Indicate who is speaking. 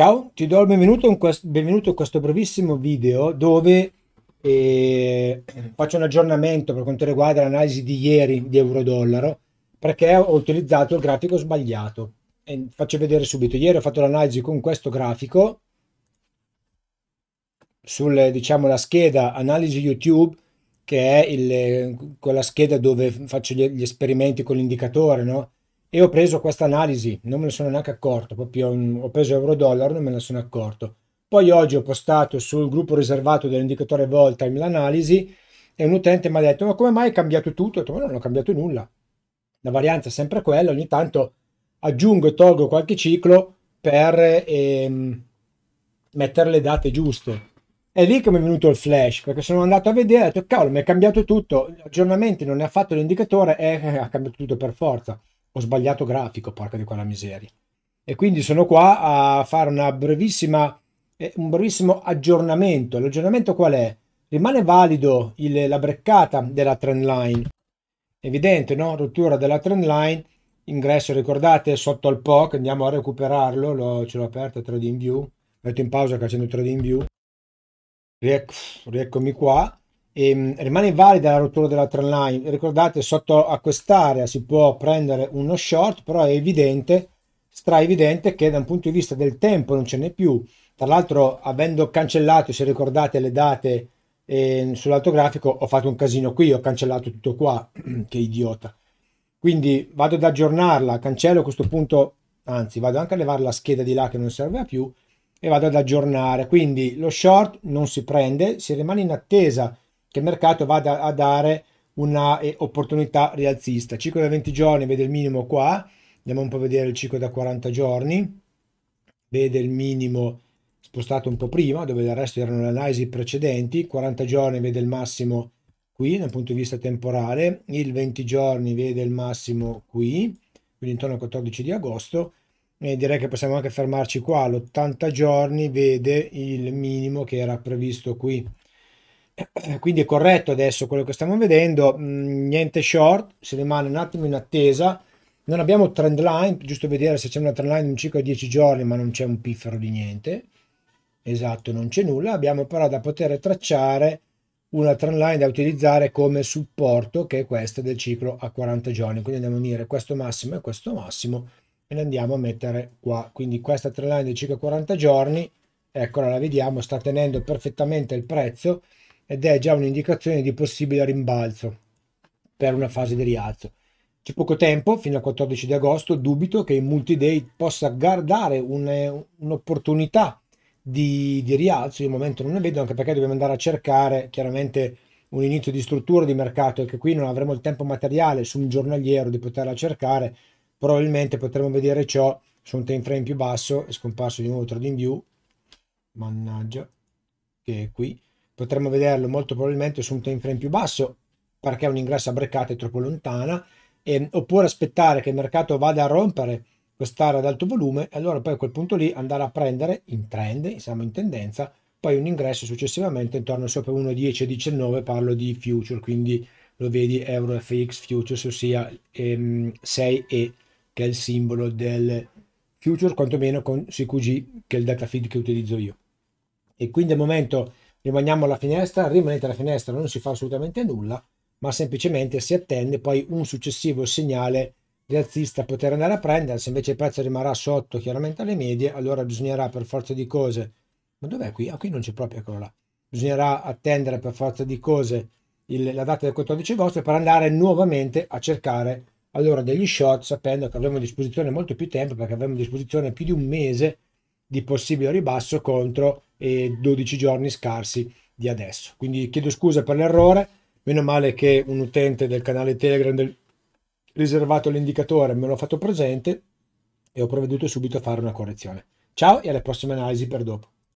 Speaker 1: Ciao, ti do il benvenuto, questo, benvenuto, a questo brevissimo video dove eh, faccio un aggiornamento per quanto riguarda l'analisi di ieri di euro-dollaro perché ho utilizzato il grafico sbagliato. E faccio vedere subito. Ieri ho fatto l'analisi con questo grafico sulla diciamo, scheda analisi YouTube che è il, quella scheda dove faccio gli, gli esperimenti con l'indicatore, no? e ho preso questa analisi, non me ne sono neanche accorto, proprio ho preso euro-dollaro, non me ne sono accorto. Poi oggi ho postato sul gruppo riservato dell'indicatore Voltime l'analisi e un utente mi ha detto ma come mai è cambiato tutto? Ho detto ma non ho cambiato nulla, la varianza è sempre quella, ogni tanto aggiungo e tolgo qualche ciclo per ehm, mettere le date giuste. È lì che mi è venuto il flash, perché sono andato a vedere e ho detto cavolo mi è cambiato tutto, aggiornamenti non ne ha fatto l'indicatore e eh, ha cambiato tutto per forza ho sbagliato grafico, porca di quella miseria. E quindi sono qua a fare una brevissima, eh, un brevissimo aggiornamento. L'aggiornamento qual è? Rimane valido il, la breccata della trend line. Evidente, no? Rottura della trend line, ingresso, ricordate, sotto al POC, andiamo a recuperarlo, lo, ce l'ho aperto, trading view, metto in pausa che accendo trading view, rieccomi qua, e ehm, rimane valida la rottura della trend line. Ricordate, sotto a quest'area si può prendere uno short, però è evidente, stra evidente, che da un punto di vista del tempo non ce n'è più. Tra l'altro, avendo cancellato, se ricordate le date eh, sull'altro grafico, ho fatto un casino qui, ho cancellato tutto qua, che idiota. Quindi vado ad aggiornarla, cancello questo punto, anzi vado anche a levare la scheda di là che non serve più e vado ad aggiornare. Quindi lo short non si prende, si rimane in attesa che il mercato vada a dare una eh, opportunità rialzista. ciclo da 20 giorni vede il minimo qua, andiamo un po' a vedere il ciclo da 40 giorni, vede il minimo spostato un po' prima, dove del resto erano le analisi precedenti, 40 giorni vede il massimo qui dal punto di vista temporale, il 20 giorni vede il massimo qui, quindi intorno al 14 di agosto, e direi che possiamo anche fermarci qua, l'80 giorni vede il minimo che era previsto qui quindi è corretto adesso quello che stiamo vedendo mm, niente short si rimane un attimo in attesa non abbiamo trend line giusto vedere se c'è una trend line in circa 10 giorni ma non c'è un piffero di niente esatto non c'è nulla abbiamo però da poter tracciare una trend line da utilizzare come supporto che è questa del ciclo a 40 giorni quindi andiamo a unire questo massimo e questo massimo e le andiamo a mettere qua quindi questa trend line del ciclo a 40 giorni eccola la vediamo sta tenendo perfettamente il prezzo ed è già un'indicazione di possibile rimbalzo per una fase di rialzo. C'è poco tempo, fino al 14 di agosto, dubito che il multi-day possa guardare un, eh, un'opportunità di, di, rialzo, io al momento non ne vedo, anche perché dobbiamo andare a cercare chiaramente un inizio di struttura di mercato e che qui non avremo il tempo materiale su un giornaliero di poterla cercare, probabilmente potremo vedere ciò su un time frame più basso, è scomparso di nuovo trading view, mannaggia, che è qui, potremmo vederlo molto probabilmente su un time frame più basso perché un ingresso a breccata è troppo lontana e, oppure aspettare che il mercato vada a rompere quest'area ad alto volume e allora poi a quel punto lì andare a prendere in trend, siamo in tendenza, poi un ingresso successivamente intorno sopra 1,10 19 parlo di future, quindi lo vedi Euro FX Futures, ossia ehm, 6E che è il simbolo del future, quantomeno con CQG che è il data feed che utilizzo io. E quindi al momento rimaniamo alla finestra, rimanete alla finestra, non si fa assolutamente nulla, ma semplicemente si attende poi un successivo segnale rialzista poter andare a prendere, se invece il prezzo rimarrà sotto chiaramente alle medie, allora bisognerà per forza di cose, ma dov'è qui? Ah, qui non c'è proprio, eccolo là. Bisognerà attendere per forza di cose il, la data del 14 agosto per andare nuovamente a cercare allora degli shot sapendo che avremo a disposizione molto più tempo perché avremo a disposizione più di un mese di possibile ribasso contro eh, i 12 giorni scarsi di adesso. Quindi chiedo scusa per l'errore, meno male che un utente del canale Telegram del, riservato l'indicatore me l'ha fatto presente e ho provveduto subito a fare una correzione. Ciao e alle prossime analisi per dopo.